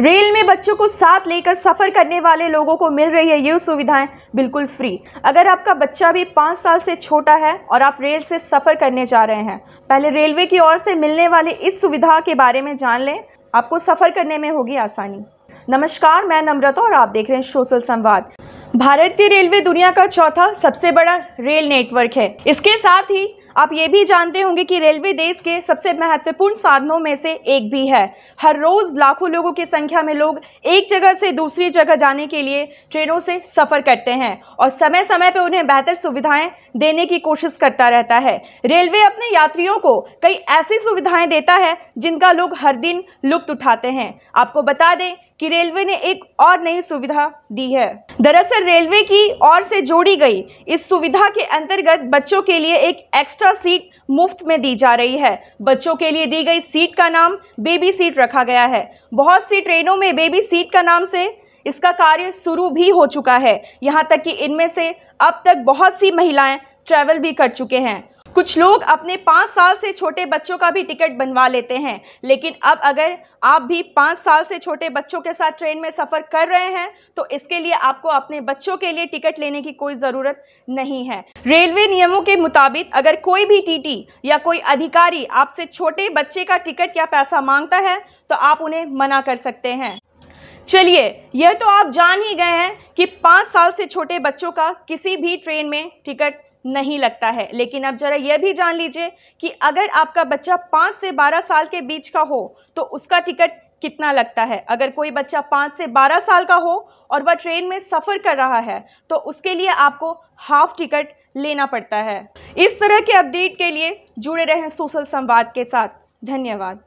rail में बच्चों को साथ लेकर सफ़र करने वाले लोगों को मिल रही है ये सुविधाएं बिल्कुल फ्री अगर आपका बच्चा भी पाँच साल से छोटा है और आप रेल से सफ़र करने जा रहे हैं पहले रेलवे की ओर से मिलने वाले इस सुविधा के बारे में जान लें आपको सफ़र करने में होगी आसानी नमस्कार मैं नम्रता और आप देख रहे हैं सोशल संवाद भारतीय रेलवे दुनिया का चौथा सबसे बड़ा रेल नेटवर्क है इसके साथ ही आप ये भी जानते होंगे कि रेलवे देश के सबसे महत्वपूर्ण साधनों में से एक भी है हर रोज़ लाखों लोगों की संख्या में लोग एक जगह से दूसरी जगह जाने के लिए ट्रेनों से सफ़र करते हैं और समय समय पर उन्हें बेहतर सुविधाएं देने की कोशिश करता रहता है रेलवे अपने यात्रियों को कई ऐसी सुविधाएं देता है जिनका लोग हर दिन लुप्त उठाते हैं आपको बता दें कि रेलवे ने एक और नई सुविधा दी है दरअसल रेलवे की ओर से जोड़ी गई इस सुविधा के अंतर्गत बच्चों के लिए एक एक्स्ट्रा सीट मुफ्त में दी जा रही है बच्चों के लिए दी गई सीट का नाम बेबी सीट रखा गया है बहुत सी ट्रेनों में बेबी सीट का नाम से इसका कार्य शुरू भी हो चुका है यहाँ तक कि इनमें से अब तक बहुत सी महिलाएँ ट्रैवल भी कर चुके हैं कुछ लोग अपने पाँच साल से छोटे बच्चों का भी टिकट बनवा लेते हैं लेकिन अब अगर आप भी पाँच साल से छोटे बच्चों के साथ ट्रेन में सफ़र कर रहे हैं तो इसके लिए आपको अपने बच्चों के लिए टिकट लेने की कोई ज़रूरत नहीं है रेलवे नियमों के मुताबिक अगर कोई भी टीटी या कोई अधिकारी आपसे छोटे बच्चे का टिकट या पैसा मांगता है तो आप उन्हें मना कर सकते हैं चलिए यह तो आप जान ही गए हैं कि पाँच साल से छोटे बच्चों का किसी भी ट्रेन में टिकट नहीं लगता है लेकिन अब जरा यह भी जान लीजिए कि अगर आपका बच्चा पाँच से बारह साल के बीच का हो तो उसका टिकट कितना लगता है अगर कोई बच्चा पाँच से बारह साल का हो और वह ट्रेन में सफ़र कर रहा है तो उसके लिए आपको हाफ टिकट लेना पड़ता है इस तरह के अपडेट के लिए जुड़े रहें सोशल संवाद के साथ धन्यवाद